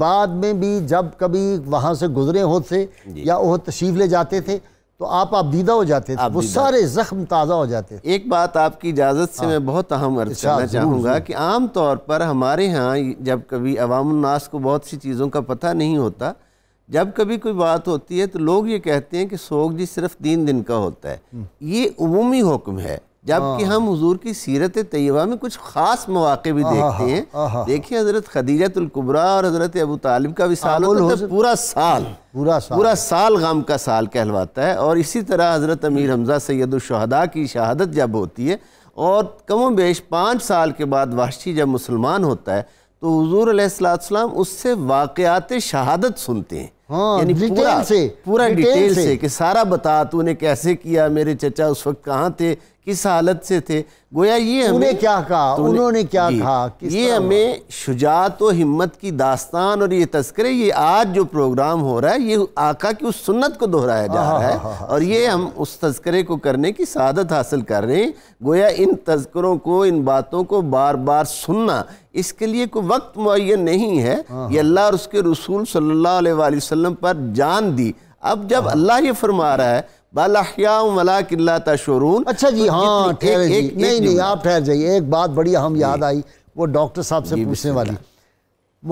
बाद में भी जब कभी वहाँ से गुजरे होते या वह तशीफ ले जाते थे तो आप दीदा हो जाते थे वो सारे ज़ख्म ताज़ा हो जाते थे एक बात आपकी इजाज़त से हाँ। मैं बहुत अहम अर्ज करना चाहूँगा कि आम तौर पर हमारे यहाँ जब कभी अवामनास को बहुत सी चीज़ों का पता नहीं होता जब कभी कोई बात होती है तो लोग ये कहते हैं कि सोग जी सिर्फ तीन दिन का होता है हम्म। ये उमूमी हुक्म है जबकि हाँ। हम हजूर की सीरत तयबा में कुछ ख़ास मौाक़े भी देखते हैं देखिए हज़रत खदीजतुल्कुबरा और हज़रत अबू तालब का भी साल हाँ, होता है तो पूरा साल पूरा साल पूरा साल गम का साल कहलवाता है और इसी तरह हज़रत अमीर हमजा सैदुलशहदा की शहादत जब होती है और कम बेश पाँच साल के बाद वाशी जब मुसलमान होता है तो हजूर उससे वाक़ात शहादत सुनते हैं हाँ, पूरा से पूरा डिटेल से, से कि सारा बता तूने कैसे किया मेरे चचा उस वक्त कहाँ थे किस हालत से थे गोया ये हमें क्या कहा उन्होंने क्या कहा ये हमें शुजात व हिम्मत की दास्तान और ये तस्करे ये आज जो प्रोग्राम हो रहा है ये आका की उस सुन्नत को दोहराया जा रहा है हाँ, हाँ, हाँ, और ये हम उस तस्करे को करने की सादत हासिल कर रहे हैं गोया इन तस्करों को इन बातों को बार बार सुनना इसके लिए कोई वक्त मुन नहीं है ये अल्लाह और उसके रसूल सल्ला वसम पर जान दी अब जब अल्लाह ये फरमा रहा है बाला अच्छा जी तो हाँ ठहर जी एक, नहीं नहीं आप ठहर जाइए एक बात बड़ी हम याद आई वो डॉक्टर साहब से पूछने वाली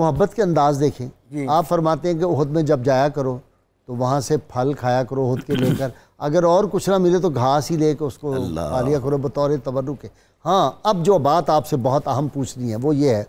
मोहब्बत के अंदाज देखें आप फरमाते हैं कि खुद में जब जाया करो तो वहाँ से फल खाया करो खुद के लेकर अगर और कुछ ना मिले तो घास ही लेकर उसको खा लिया करो बतौर तवरुक के हाँ अब जो बात आपसे बहुत अहम पूछनी है वो ये है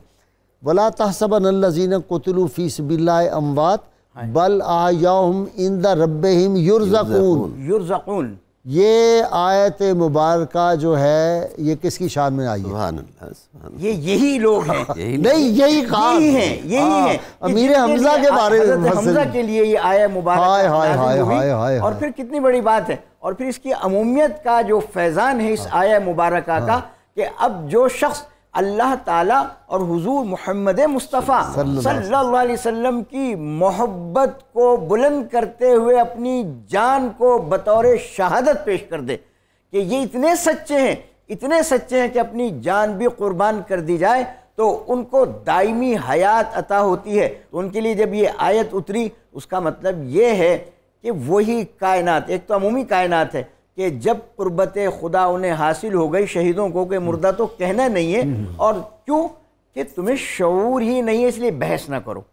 वला तहसबन लजीन कोतलू फ़ीसबिल्ला अमवात बल आयाम इन द रब युरजकून युरजकून ये आयत मुबारक जो है ये किसकी शान में आई है ये यही लोग हैं नहीं यही काम है यही है हाँ, अमीर हमजा के बारे में हमजा के लिए ये आया मुबारक हाय हाय हाय हाय हाय और फिर कितनी बड़ी बात है और फिर इसकी अमूमियत का जो फैज़ान है इस हाँ। आया मुबारक का हाँ। कि अब जो शख्स अल्लाह ताला और हुजूर मोहम्मद मुस्तफ़ा सल्लल्लाहु अलैहि वसल्लम की मोहब्बत को बुलंद करते हुए अपनी जान को बतौर शहादत पेश कर दे कि ये इतने सच्चे हैं इतने सच्चे हैं कि अपनी जान भी कुर्बान कर दी जाए तो उनको दायमी हयात अता होती है तो उनके लिए जब ये आयत उतरी उसका मतलब ये है कि वही कायनात एक तो अमूमी कायनात है कि जब कुर्बत खुदा उन्हें हासिल हो गई शहीदों को कि मुर्दा तो कहना नहीं है और क्यों कि तुम्हें शूर ही नहीं है इसलिए बहस ना करो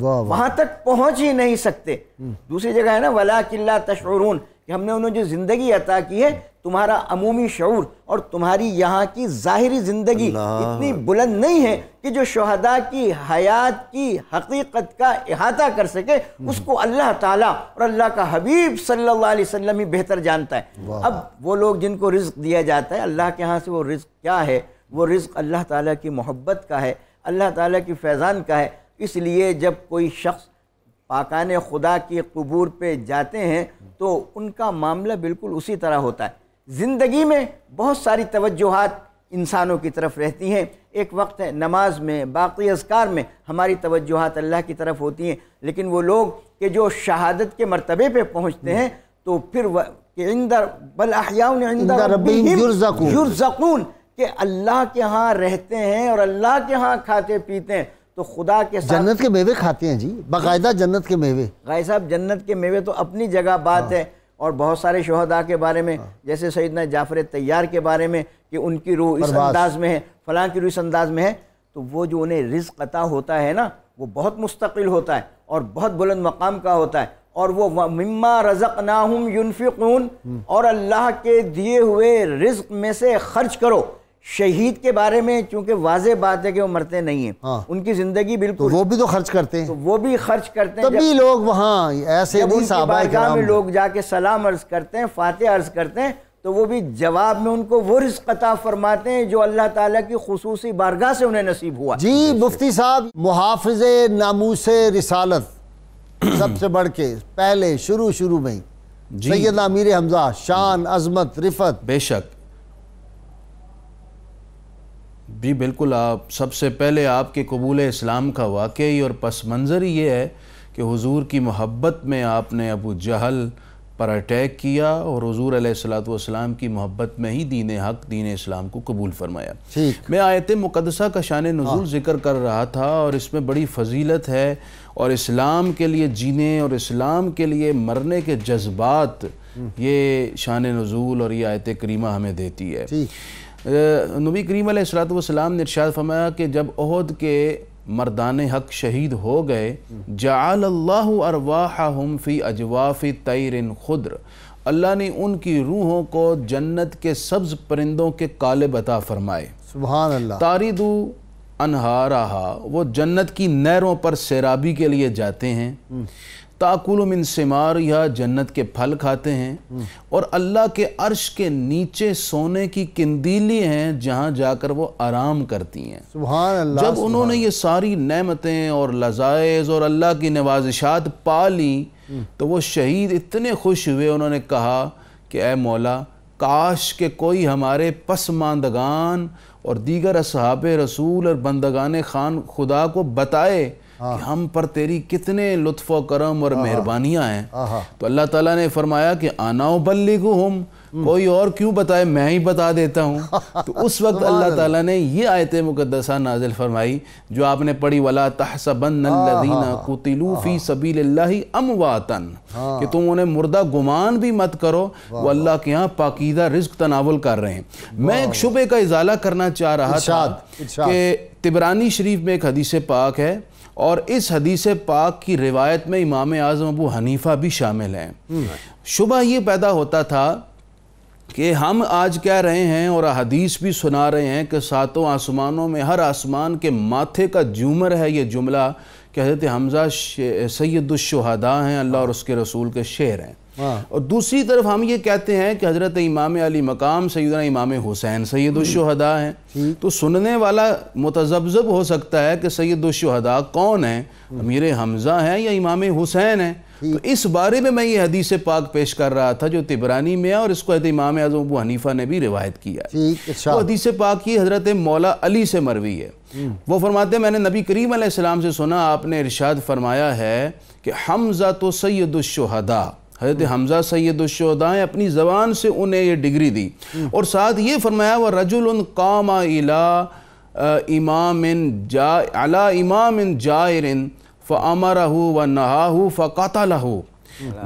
वहाँ तक पहुँच ही नहीं सकते हम्म। दूसरी जगह है ना वला किला तशरून कि हमने उन्हें जो ज़िंदगी अता की है तुम्हारा अमूमी शौर और तुम्हारी यहाँ की ज़ाहरी ज़िंदगी इतनी बुलंद नहीं है कि जो शहदा की हयात की हकीकत का अहाता कर सके हम्म। उसको अल्लाह ताला और अल्लाह का हबीब सल्लल्लाहु अलैहि वसल्लम ही बेहतर जानता है अब वो लोग जिनको रिज्क दिया जाता है अल्लाह के यहाँ से वो रिज्क क्या है वो रिज्क अल्लाह ताला की मोहब्बत का है अल्लाह ताला की फैज़ान का है इसलिए जब कोई शख्स पाकान खुदा की कबूर पर जाते हैं तो उनका मामला बिल्कुल उसी तरह होता है ज़िंदगी में बहुत सारी तवज्जोहत इंसानों की तरफ रहती हैं एक वक्त है नमाज में बाकी अजकार में हमारी तवज्जोहत अल्लाह की तरफ होती हैं लेकिन वो लोग के जो शहादत के मरतबे पे पहुँचते हैं तो फिर इंदर बलयाजकून के अल्लाह के यहाँ रहते हैं और अल्लाह के यहाँ खाते पीते हैं तो खुदा के साथ जन्नत के मेवे खाते हैं जी बाकायदा जन्नत के मेवे गाय साहब जन्नत के मेवे तो अपनी जगह बात हाँ। है और बहुत सारे शहदा के बारे में हाँ। जैसे सईदना जाफर तैयार के बारे में कि उनकी रूह इस अंदाज में है फ़लां की रूह इस अंदाज में है तो वो जो उन्हें रिज्क अता होता है ना वो बहुत मुस्तकिल होता है और बहुत बुलंद मकाम का होता है और वो मम्मा रज़क ना हम हम्म। और अल्लाह के दिए हुए रिज्क में से खर्च करो शहीद के बारे में चूंकि वाज बात है कि वो मरते नहीं है हाँ। उनकी जिंदगी बिल्कुल तो वो भी तो खर्च करते हैं तो वो भी खर्च करते हैं तभी लोग वहाँ ऐसे में लोग जाके सलाम अर्ज करते हैं फातह अर्ज करते हैं तो वो भी जवाब में उनको वो रिस्कता फरमाते हैं जो अल्लाह ताला की खसूस बारगाह से उन्हें नसीब हुआ जी मुफ्ती साहब मुहाफ़ नामूस रिसालत सबसे बढ़ के पहले शुरू शुरू में सैद अमीर हमजा शान अजमत रिफत बेशक जी बिल्कुल आप सबसे पहले आपके कबूल इस्लाम का वाकई और पस मंज़र ये है कि हुजूर की मोहब्बत में आपने अबू जहल पर अटैक किया और हजूर सलाम की मोहब्बत में ही दीन हक दीन इस्लाम को कबूल फरमाया मैं आयत मुकदसा का शान नजूल हाँ। ज़िक्र कर रहा था और इसमें बड़ी फजीलत है और इस्लाम के लिए जीने और इस्लाम के लिए मरने के जज्बात हम्म। ये शान नजूल और ये आयत करीमा हमें देती है नबी करीम सलाम ने इरशाद फरमाया कि जब अहद के मर्दान हक शहीद हो गए जाल्ला हम फ़ी अजवाफ़ी तैर खुद्र अल्लाह ने उनकी रूहों को जन्नत के सब्ज़ परिंदों के काले बता फरमाए सुबह तारिदू अनहारा वो जन्नत की नहरों पर सैराबी के लिए जाते हैं ताकुल मिन सिमार या जन्नत के फल खाते हैं और अल्लाह के अर्श के नीचे सोने की किंदीली हैं जहाँ जाकर वो आराम करती हैं अल्लाह जब उन्होंने ये सारी नेमतें और लजाइज और अल्लाह की नवाजिशात पा ली तो वो शहीद इतने खुश हुए उन्होंने कहा कि ए मौला काश के कोई हमारे पसमानदगान और दीगर असहाब रसूल और बंदगान खान खुदा को बताए कि हम पर तेरी कितने लुत्फ करम और मेहरबानियाँ हैं तो अल्लाह ताला ने फरमाया कि आनाओ बल्ली को हम हम्म। कोई और क्यों बताए मैं ही बता देता हूँ तो उस वक्त अल्लाह ताला ने ये आयत मुकदसा नाजिल फरमाई जो आपने पढ़ी वला तहसबन्नदीना कुतिलूफ़ी सबील अमवातन हाँ। कि तुम उन्हें मुर्दा गुमान भी मत करो वो अल्लाह के यहाँ पाकिदा रिज्क तनावल कर रहे हैं मैं एक शुबे का इजाला करना चाह रहा था कि तिबरानी शरीफ में एक हदीस पाक है और इस हदीस पाक की रिवायत में इमाम आज़म अबू हनीफ़ा भी शामिल हैं हम्म। शुबह ये पैदा होता था कि हम आज कह रहे हैं और हदीस भी सुना रहे हैं कि सातों आसमानों में हर आसमान के माथे का जूमर है ये जुमला कि हज़रत हमज़ा सैदुलशहदा हैं अल्लाह और उसके रसूल के शेर हैं हाँ। और दूसरी तरफ हम ये कहते हैं कि हज़रत इमाम अली मकाम सैदना इमाम हुसैन सैदुलशहदा हम्म। हैं हम्म। तो सुनने वाला मतजबजब हो सकता है कि सैदुलशहदा कौन है हम्म। अमीर हमज़ा हैं या इमाम हुसैन हैं तो इस बारे में मैं ये हदीस पाक पेश कर रहा था जो तिबरानी में है और इसको इमाम आजम अबू हनीफा ने भी रिवायत किया है तो अच्छा। हदीस पाक की हज़रत मौला अली से मरवी है वो फरमाते मैंने नबी करीम से सुना आपने इरशाद फरमाया है कि हमज़ा तो सैदुलशहदा हजरत हमजा सैदुलशोदाएँ अपनी ज़बान से उन्हें ये डिग्री दी और साथ ये फरमाया व रजुल काम अला इमाम जा अला इमाम जायरन हो व नहा फ़ातला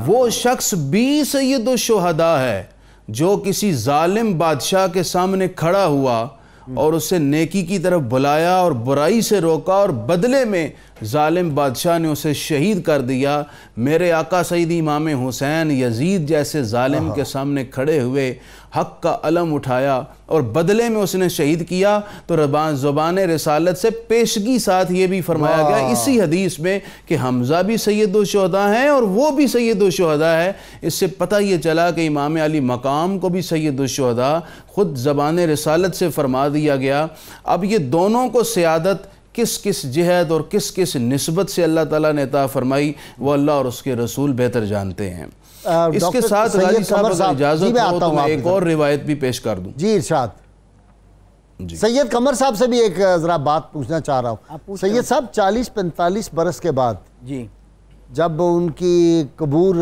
वो शख्स भी सैदुलशहदा है जो किसी ालिम बादशाह के सामने खड़ा हुआ और उसे नेकी की तरफ बुलाया और बुराई से रोका और बदले में ालिम बादशाह ने उसे शहीद कर दिया मेरे आका सईद इमाम हुसैन यजीद जैसे ालिम के सामने खड़े हुए हक का अलम उठाया और बदले में उसने शहीद किया तो रबान ज़ुबान रसालत से पेशगी साथ ये भी फरमाया गया इसी हदीस में कि हमज़ा भी सैद शहदा हैं और वो भी सैद शहदा है इससे पता ये चला कि इमाम अली मकाम को भी सैद शहदा ख़ुद ज़बान रसालत से फरमा दिया गया अब ये दोनों को सियादत किस किस जहद और किस किस नस्बत से अल्लाह ताला ने ता फरमाई वो अल्लाह और उसके रसूल बेहतर जानते हैं इसके साथ साहब आता तो एक और रिवायत भी पेश कर दूँ जी इर्शाद सैयद कमर साहब से भी एक ज़रा बात पूछना चाह रहा हूँ सैयद साहब चालीस पैंतालीस बरस के बाद जी जब उनकी कबूर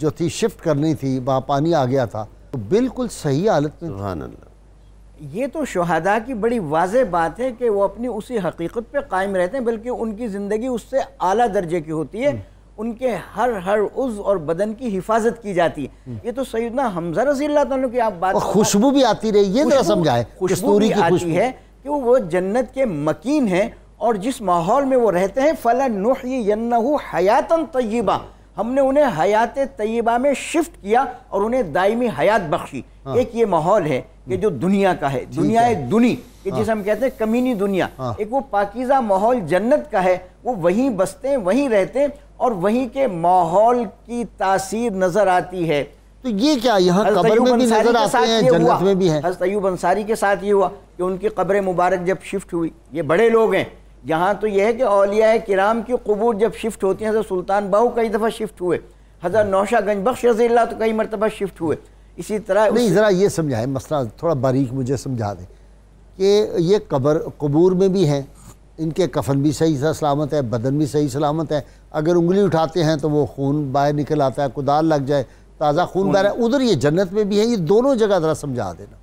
जो थी शिफ्ट करनी थी वहाँ पानी आ गया था तो बिल्कुल सही हालत में ये तो शहदा की बड़ी वाज बात है कि वो अपनी उसी हकीकत पे कायम रहते हैं बल्कि उनकी ज़िंदगी उससे आला दर्जे की होती है हम्म। उनके हर हर उज और बदन की हिफाजत की जाती है ये तो सैदना हमजा रजील की आप बात खुशबू भी आती रही ये समझाए खुशबू भी आती है कि वो जन्नत के मकीन है और जिस माहौल में वो रहते हैं फ़ला नुहयन्नहु हयातन तय्यबा हमने उन्हें हयात तयबा में शिफ्ट किया और उन्हें दायमी हयात बख्शी हाँ। एक ये माहौल है कि जो दुनिया का है दुनिया है दुनी कि हाँ। जिसे हम कहते हैं कमीनी दुनिया हाँ। एक वो पाकिज़ा माहौल जन्नत का है वो वहीं बसते वहीं रहते और वहीं के माहौल की तासीर नज़र आती है तो ये क्या यहाँ में भी नजर आते हैं जन्नत में भी है अयूब अंसारी के साथ ये हुआ कि उनकी कब्र मुबारक जब शिफ्ट हुई ये बड़े लोग हैं यहाँ तो यह है कि अलिया कराम की कबूर जब शिफ्ट होती हैं तो सुल्तान बाहू कई दफ़ा शिफ्ट हुए हजर नौशा गंजबख्श रजी तो कई मरतबा शिफ्ट हुए इसी तरह नहीं ज़रा ये समझाएं मसला थोड़ा बारीक मुझे समझा दें कि ये कबर कबूर में भी हैं इनके कफन भी सही सलामत है बदन भी सही सलामत है अगर उंगली उठाते हैं तो वो खून बाहर निकल आता है कुदाल लग जाए ताज़ा खून बह रहा है उधर ये जन्नत में भी है ये दोनों जगह ज़रा समझा देना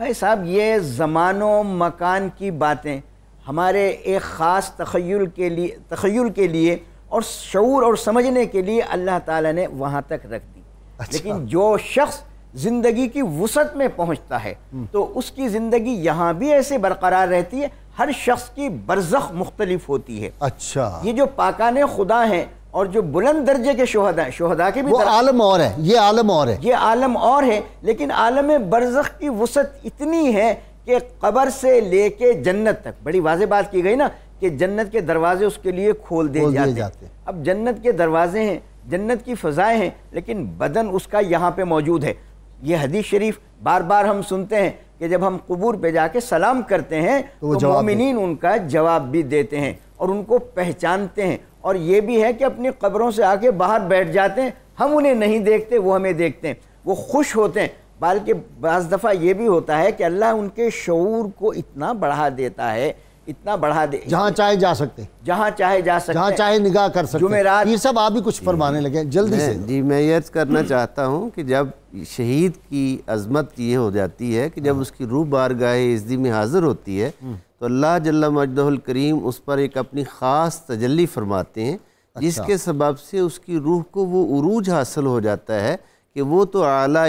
भाई साहब ये ज़मानों मकान की बातें हमारे एक ख़ास तखयल के लिए तखयल के लिए और शूर और समझने के लिए अल्लाह ताला ने वहाँ तक रख दी अच्छा। लेकिन जो शख्स ज़िंदगी की वसत में पहुँचता है हम्म। तो उसकी ज़िंदगी यहाँ भी ऐसे बरकरार रहती है हर शख्स की बरजख मुख्तलिफ होती है अच्छा ये जो पाकान खुदा हैं और जो बुलंद दर्जे के शहदा शहदा के भी वो आलम और है ये आलम और है ये आलम और है लेकिन आलम बरज़ की वसत इतनी है कि कबर से लेके जन्नत तक बड़ी वाजह बात की गई ना कि जन्नत के दरवाजे उसके लिए खोल दिए जाते, जाते हैं अब जन्नत के दरवाजे हैं जन्नत की फ़जाएँ हैं लेकिन बदन उसका यहाँ पे मौजूद है ये हदीस शरीफ बार बार हम सुनते हैं कि जब हम कबूर पे जाके सलाम करते हैं तो, तो मोमिन उनका जवाब भी देते हैं और उनको पहचानते हैं और ये भी है कि अपनी कब्रों से आके बाहर बैठ जाते हैं हम उन्हें नहीं देखते वो हमें देखते हैं वो खुश होते हैं बल्कि बज़ दफ़ा ये भी होता है कि अल्लाह उनके शूर को इतना बढ़ा देता है इतना बढ़ा दे जहाँ चाहे जा सकते जहाँ चाहे जा सकते जहाँ चाहे निगाह कर सकते जुमेरात ये सब आप ही कुछ फरमाने लगे जल्दी से जी मैं ये करना चाहता हूँ कि जब शहीद की अजमत ये हो जाती है कि जब हाँ। उसकी रूह गाह इसदी में हाजिर होती है हम्म। तो अल्लाह जल्ला मजदहुल करीम उस पर एक अपनी ख़ास तजली फरमाते हैं अच्छा। जिसके सबब से उसकी रूह को वो उरूज हासिल हो जाता है कि वो तो आला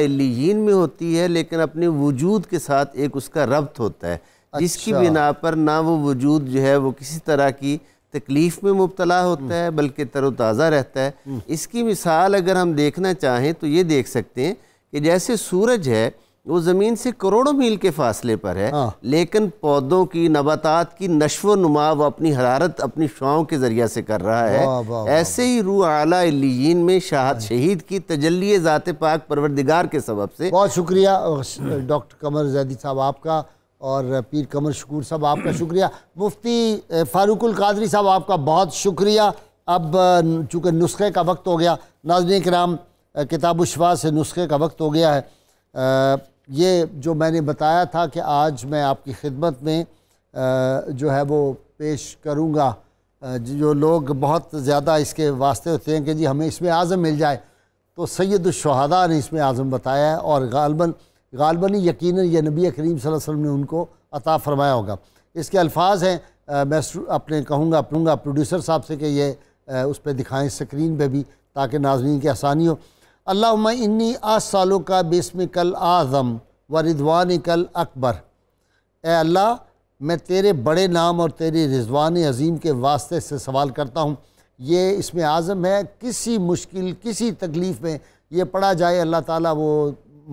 में होती है लेकिन अपने वजूद के साथ एक उसका रब्त होता है अच्छा। जिसकी बिना पर ना वो वजूद जो है वो किसी तरह की तकलीफ़ में मुबतला होता है बल्कि तरोताज़ा रहता है हम्म। इसकी मिसाल अगर हम देखना चाहें तो ये देख सकते हैं कि जैसे सूरज है वो ज़मीन से करोड़ों मील के फासले पर है हाँ। लेकिन पौधों की नबातात की नशो नुमा वो अपनी हरारत अपनी शुआ के ज़रिए से कर रहा है वाँ, वाँ, ऐसे ही रू आलाइन में शाह शहीद की तजली ज़ात पाक परवरदिगार के सबब से बहुत शुक्रिया डॉक्टर कमर जैदी साहब आपका और पीर कमर शकूर साहब आपका शुक्रिया मुफ्ती फारूकुल कादरी साहब आपका बहुत शुक्रिया अब चूँकि नुस्खे का वक्त हो गया नाजन कराम किताब शफा से नुस्खे का वक्त हो गया है ये जो मैंने बताया था कि आज मैं आपकी खिदमत में जो है वो पेश करूँगा जो लोग बहुत ज़्यादा इसके वास्ते होते हैं कि जी हमें इसमें आज़म मिल जाए तो सैद शहदा ने इसमें आज़म बताया है और गालबन गालबन यकीन ये नबी करीम वसल्लम ने उनको अता फ़रमाया होगा इसके अल्फाज हैं मैं अपने कहूँगा अपनूँगा प्रोड्यूसर साहब से कि ये उस पर दिखाएँ स्क्रीन पर भी ताकि नाजरन की आसानी हो अल्लाह इन्नी सालों का बेसम कल आज़म व रिजवान कल अकबर ए अल्लाह मैं तेरे बड़े नाम और तेरी रिजवान अजीम के वास्ते से सवाल करता हूँ ये इसमें आज़म है किसी मुश्किल किसी तकलीफ़ में ये पढ़ा जाए अल्लाह ताला वो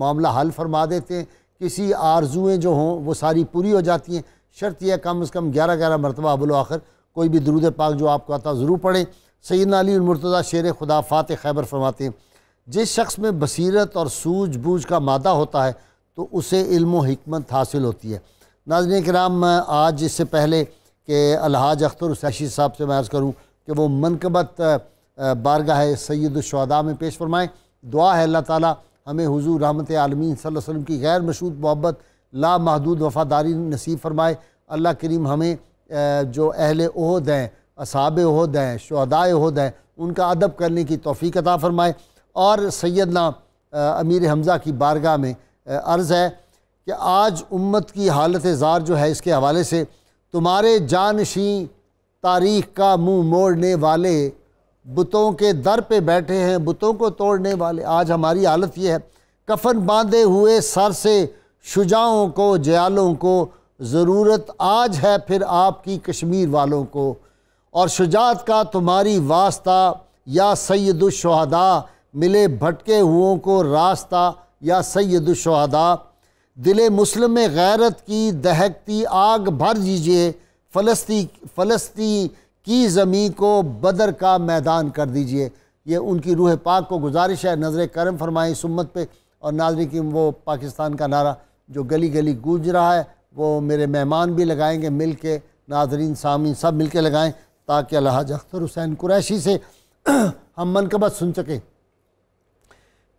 मामला हल फरमा देते हैं किसी आरजुएँ जो हों वो सारी पूरी हो जाती हैं शर्त यह कम अज़ कम ग्यारह ग्यारह मरतबा अबुल आखिर कोई भी दरूद पाक जो आपको आता ज़रूर पढ़ें सैद अली मरतज़ा शेर खुदा फ़ात खैबर फरमाते हैं जिस शख्स में बसीरत और सूझबूझ का मादा होता है तो उसे इल्म हमत हासिल होती है नाजन कराम आज इससे पहले कि अलहाज अख्तर हुसैशी साहब से मैं अर्ज़ करूँ कि वो मनकबत बारगाह सैदुलशहदा में पेश फरमाएँ दुआ है अल्लाह ताला हमें हुजूर रहमत आलमीन सल्लल्लाहु अलैहि वसल्लम की गैर मशहूद मोहब्बत लामहदूद वफ़ादारी नसीब फरमाए अल्लाह करीम हमें जो अहल अहद हैं असाब उहद हैं शहदाय अहद हैं उनका अदब करने की तोफ़ी अता फ़रमाए और सैदना अमीर हमज़ा की बारगाह में अर्ज़ है कि आज उम्मत की हालत ज़ार जो है इसके हवाले से तुम्हारे जानशी तारीख का मुंह मोड़ने वाले बुतों के दर पे बैठे हैं बुतों को तोड़ने वाले आज हमारी हालत यह है कफन बांधे हुए सर से शुजाओं को जयालों को ज़रूरत आज है फिर आपकी कश्मीर वालों को और शुजात का तुम्हारी वास्ता या सैदुलशहदा मिले भटके हुओं को रास्ता या सैदुशहदा दिल मुस्लिम गैरत की दहकती आग भर दीजिए फ़लस्ती फ़लस्ती की ज़मीं को बदर का मैदान कर दीजिए ये उनकी रूह पाक को गुजारिश है नज़र करम फरमाई सुम्मत पे और नाजरी की वो पाकिस्तान का नारा जो गली गली गूंज रहा है वो मेरे मेहमान भी लगाएंगे मिल के नाजरीन सामीन सब मिल के लगाएँ ताकि अल्लाज अख्तर हुसैन कुरैशी से हम मनकबत सुन सकें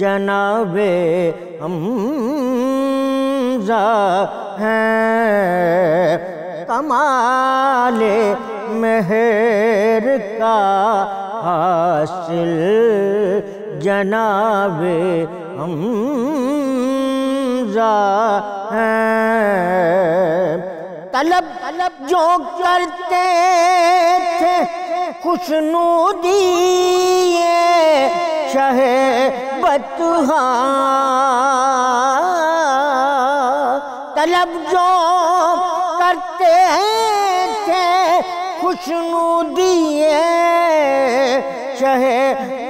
जनाबे जा है कमाले मेहर का हासिल जनाबे जा है तलब तलब जो करते थे खुशनुदी फतुहा तलब जो करते थे खुशनु दिए चहे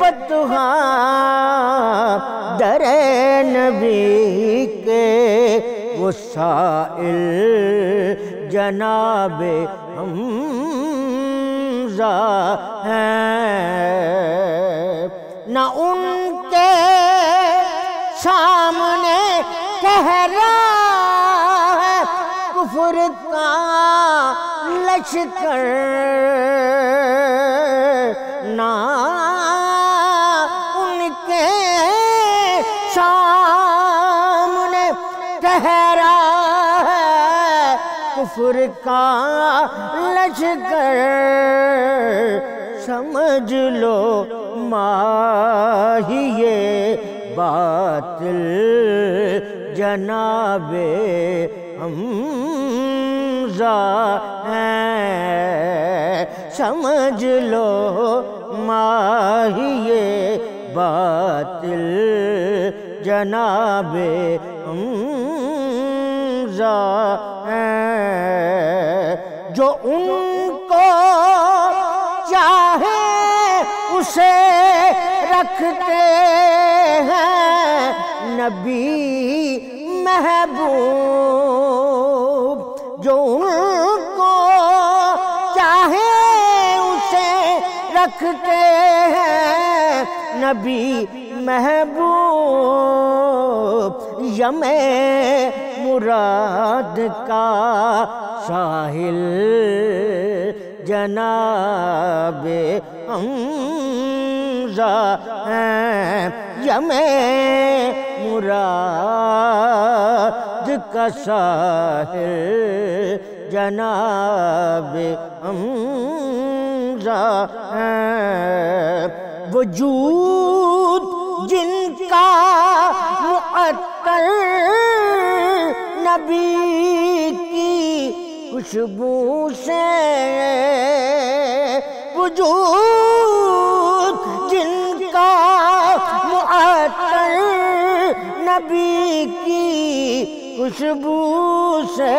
फतुहा दरे नबी के वसाइल जनाब हम है ना उन सामने कह रहा है कुफर का लश्कर ना उनके सामने कह रहा है कुफर का लश्कर समझ लो माहिए ये जनाबे हम है समझ लो माही ये जनाबे हम है जो उनको चाहे उसे रखते हैं नबी महबूब जो उनको चाहे उसे रखते हैं नबी महबूब यमे मुराद का साहिल जनाबे हम जा यमे मुराद कसा है जनाब अम्जा वजूद जिनका मुअत्तल नबी की खुशबू से वजूद मुअत्तल नबी की खुशबू से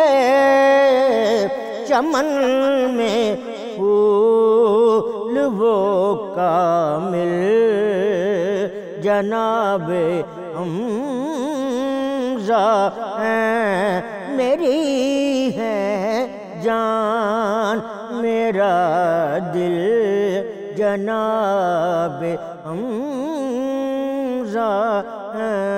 चमन में फूल वो कामिल जनाबे हमजा हैं मेरी है जान मेरा दिल जनाब আমরা